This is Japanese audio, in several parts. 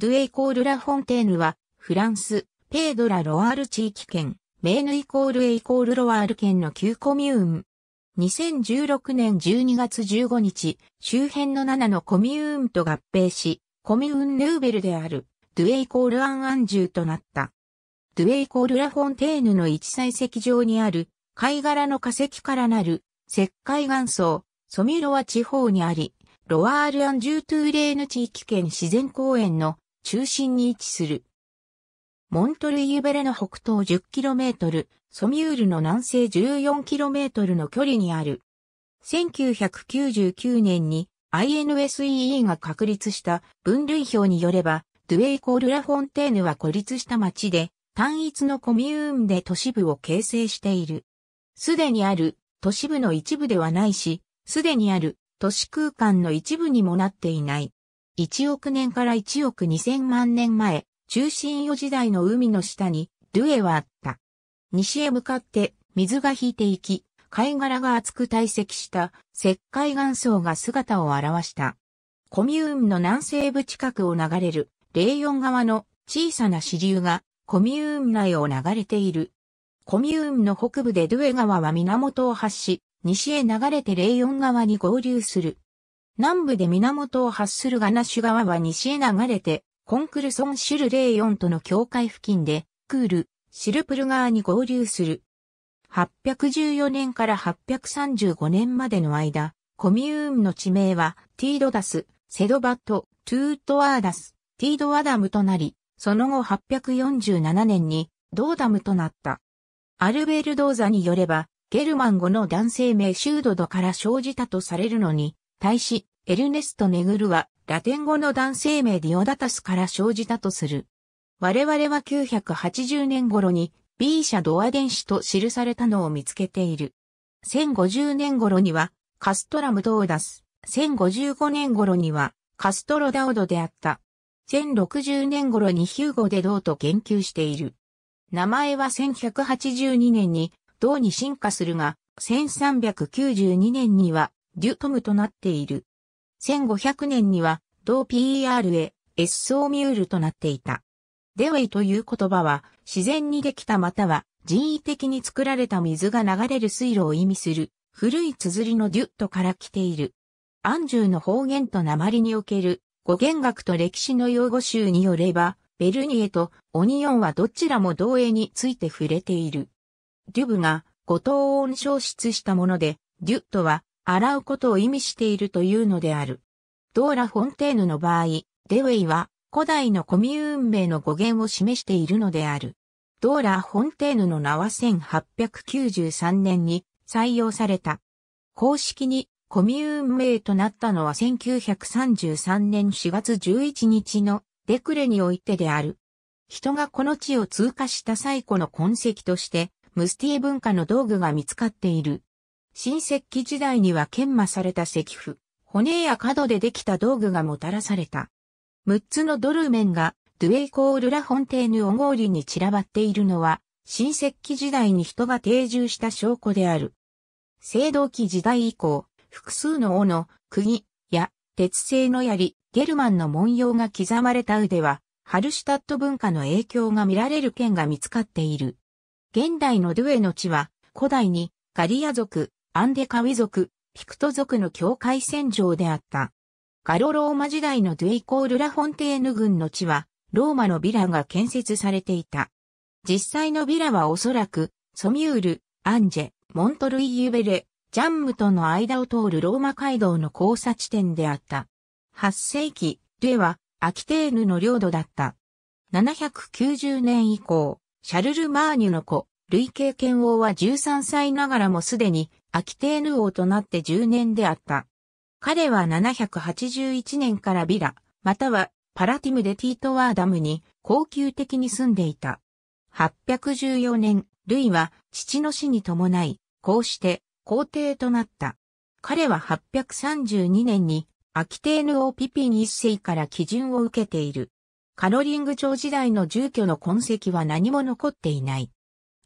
ドゥエイコールラフォンテーヌは、フランス、ペードラ・ロワール地域圏、メーヌイコールエイコールロワール県の旧コミューン。2016年12月15日、周辺の7のコミューンと合併し、コミューンヌーベルである、ドゥエイコール・アン・アンジューとなった。ドゥエイコール・ラフォンテーヌの一採石場にある、貝殻の化石からなる、石灰岩層、ソミロワ地方にあり、ロワール・アンジュー・トゥーレーヌ地域圏自然公園の中心に位置する。モントルイユベレの北東 10km、ソミュールの南西 14km の距離にある。1999年に INSEE が確立した分類表によれば、ドゥエイコールラフォンテーヌは孤立した町で、単一のコミューンで都市部を形成している。すでにある都市部の一部ではないし、すでにある都市空間の一部にもなっていない。1億年から1億2000万年前、中心予時代の海の下に、ドゥエはあった。西へ向かって、水が引いていき、貝殻が厚く堆積した石灰岩層が姿を現した。コミューンの南西部近くを流れる、レイヨン川の小さな支流がコミューン内を流れている。コミューンの北部でドゥエ川は源を発し、西へ流れてレイヨン川に合流する。南部で源を発するガナシュ川は西へ流れて、コンクルソンシュルレーヨンとの境界付近で、クール、シルプル川に合流する。814年から835年までの間、コミューンの地名は、ティードダス、セドバット、トゥートアーダス、ティードアダムとなり、その後847年に、ドーダムとなった。アルベルドーザによれば、ゲルマン語の男性名シュードドから生じたとされるのに、対し、エルネスト・ネグルは、ラテン語の男性名ディオダタスから生じたとする。我々は980年頃に、B 社ドア電子と記されたのを見つけている。1050年頃には、カストラム・ドーダス。1055年頃には、カストロ・ダオドであった。1060年頃にヒューゴ・デ・ドーと言及している。名前は1182年に、ドーに進化するが、1392年には、デュトムとなっている。1500年には、同 PERA、S ソーミュールとなっていた。デウェイという言葉は、自然にできたまたは、人為的に作られた水が流れる水路を意味する、古い綴りのデュットから来ている。アンジューの方言と鉛における、語源学と歴史の用語集によれば、ベルニエとオニオンはどちらも同英について触れている。デュブが五島音消失したもので、デュットは洗うことを意味しているというのである。ドーラ・フォンテーヌの場合、デウェイは古代のコミューン名の語源を示しているのである。ドーラ・フォンテーヌの名は1893年に採用された。公式にコミューン名となったのは1933年4月11日のデクレにおいてである。人がこの地を通過した最古の痕跡として、ムスティ文化の道具が見つかっている。新石器時代には研磨された石符、骨や角でできた道具がもたらされた。6つのドルメンが、ドゥエイコールラフォンテーヌオゴーリに散らばっているのは、新石器時代に人が定住した証拠である。青銅器時代以降、複数の斧、釘、や、鉄製の槍、ゲルマンの文様が刻まれた腕は、ハルシュタット文化の影響が見られる剣が見つかっている。現代のドゥエの地は、古代にガリア族、アンデカウィ族、ピクト族の境界線上であった。ガロローマ時代のドゥイコール・ラ・フォンテーヌ軍の地は、ローマのビラが建設されていた。実際のビラはおそらく、ソミュール、アンジェ、モントルイ・ユベレ、ジャンムとの間を通るローマ街道の交差地点であった。8世紀、ドゥエは、アキテーヌの領土だった。790年以降、シャルル・マーニュの子、累計剣王は13歳ながらもすでにアキテーヌ王となって10年であった。彼は781年からビラ、またはパラティムでティートワーダムに高級的に住んでいた。814年、ルイは父の死に伴い、こうして皇帝となった。彼は832年にアキテーヌ王ピピン一世から基準を受けている。カロリング朝時代の住居の痕跡は何も残っていない。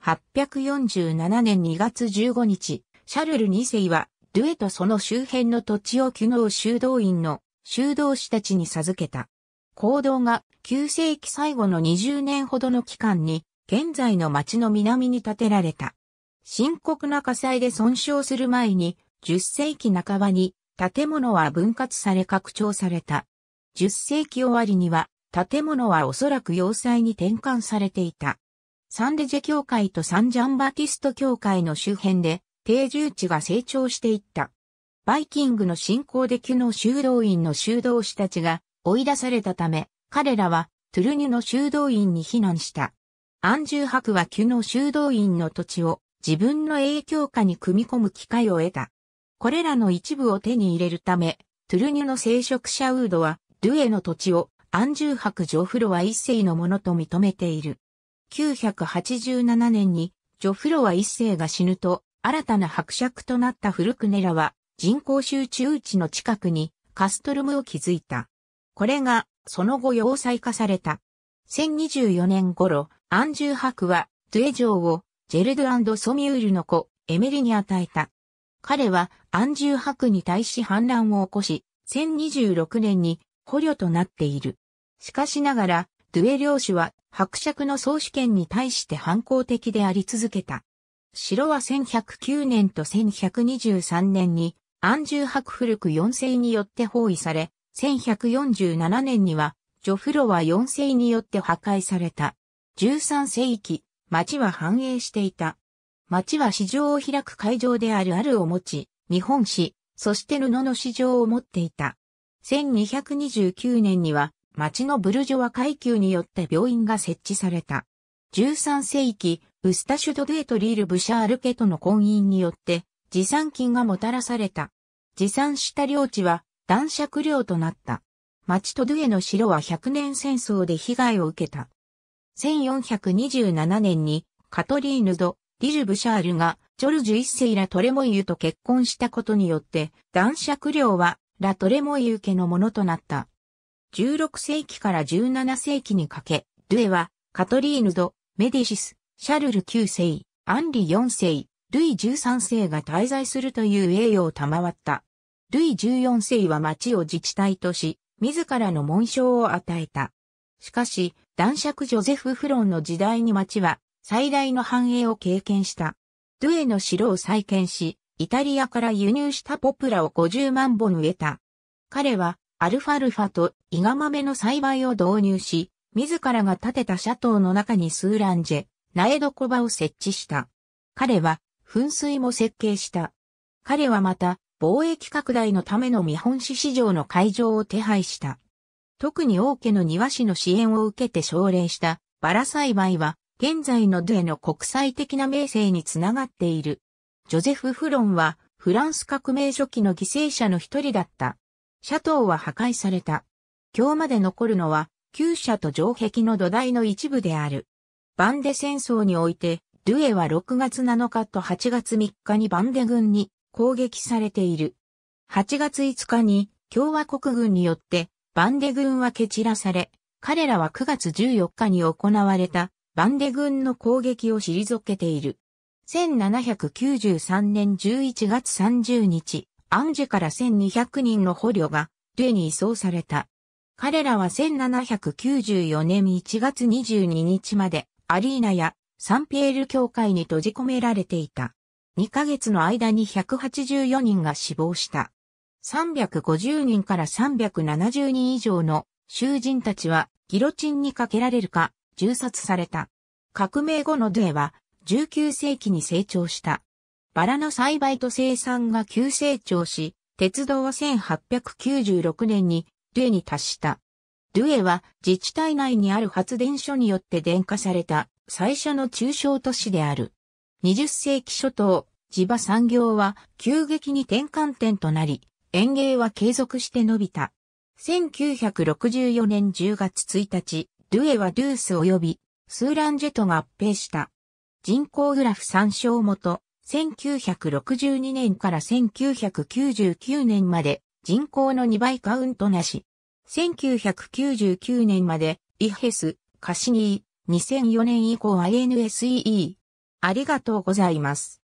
847年2月15日、シャルル2世は、ゥエとその周辺の土地を旧能修道院の修道士たちに授けた。行動が9世紀最後の20年ほどの期間に、現在の町の南に建てられた。深刻な火災で損傷する前に、10世紀半ばに建物は分割され拡張された。10世紀終わりには建物はおそらく要塞に転換されていた。サンデジェ教会とサンジャンバティスト教会の周辺で定住地が成長していった。バイキングの進行で旧の修道院の修道士たちが追い出されたため、彼らはトゥルニュの修道院に避難した。アンジュ博は旧の修道院の土地を自分の影響下に組み込む機会を得た。これらの一部を手に入れるため、トゥルニュの聖職者ウードは、ルエの土地をアンジュ博ジョフロは一世のものと認めている。987年にジョフロは一世が死ぬと、新たな伯爵となったフルクネラは人口集中地の近くにカストルムを築いた。これがその後要塞化された。1024年頃、アンジュー伯はトゥエ城をジェルドソミュールの子エメリに与えた。彼はアンジュー伯に対し反乱を起こし、1026年に捕虜となっている。しかしながら、ドゥエ領主は伯爵の総主権に対して反抗的であり続けた。城は1109年と1123年に安住白古区4世によって包囲され、1147年にはジョフロは4世によって破壊された。13世紀、町は繁栄していた。町は市場を開く会場であるあるを持ち、日本史、そして布の市場を持っていた。1229年には、町のブルジョワ階級によって病院が設置された。13世紀、ウスタシュドデートリール・ブシャール家との婚姻によって、持参金がもたらされた。持参した領地は、断爵領となった。町トドゥエの城は百年戦争で被害を受けた。1427年に、カトリーヌ・ド・ディル・ブシャールが、ジョルジュ一世ラ・トレモイユと結婚したことによって、断爵領は、ラ・トレモイユ家のものとなった。16世紀から17世紀にかけ、ドゥエは、カトリーヌ・ド・メディシス、シャルル9世、アンリ4世、ルイ13世が滞在するという栄誉を賜った。ルイ14世は町を自治体とし、自らの紋章を与えた。しかし、男爵ジョゼフ・フロンの時代に町は最大の繁栄を経験した。ドゥエの城を再建し、イタリアから輸入したポプラを50万本植えた。彼はアルファルファとイガマメの栽培を導入し、自らが建てたシャトーの中にスーランジェ、苗床場を設置した。彼は噴水も設計した。彼はまた貿易拡大のための見本市市場の会場を手配した。特に王家の庭師の支援を受けて奨励したバラ栽培は現在のドゥエの国際的な名声につながっている。ジョゼフ・フロンはフランス革命初期の犠牲者の一人だった。シャトーは破壊された。今日まで残るのは旧社と城壁の土台の一部である。バンデ戦争において、ルエは6月7日と8月3日にバンデ軍に攻撃されている。8月5日に共和国軍によってバンデ軍は蹴散らされ、彼らは9月14日に行われたバンデ軍の攻撃を退けている。1793年11月30日、アンジェから1200人の捕虜がルエに移送された。彼らは1794年1月22日までアリーナやサンピエール教会に閉じ込められていた。2ヶ月の間に184人が死亡した。350人から370人以上の囚人たちはギロチンにかけられるか銃殺された。革命後のデーエは19世紀に成長した。バラの栽培と生産が急成長し、鉄道は1896年にデーエに達した。ルエは自治体内にある発電所によって電化された最初の中小都市である。20世紀初頭、地場産業は急激に転換点となり、園芸は継続して伸びた。1964年10月1日、ルエはゥース及びスーランジェトが合併した。人口グラフ参照元、1962年から1999年まで人口の2倍カウントなし。1999年まで、イヘス、カシニー、2004年以降は n s e e ありがとうございます。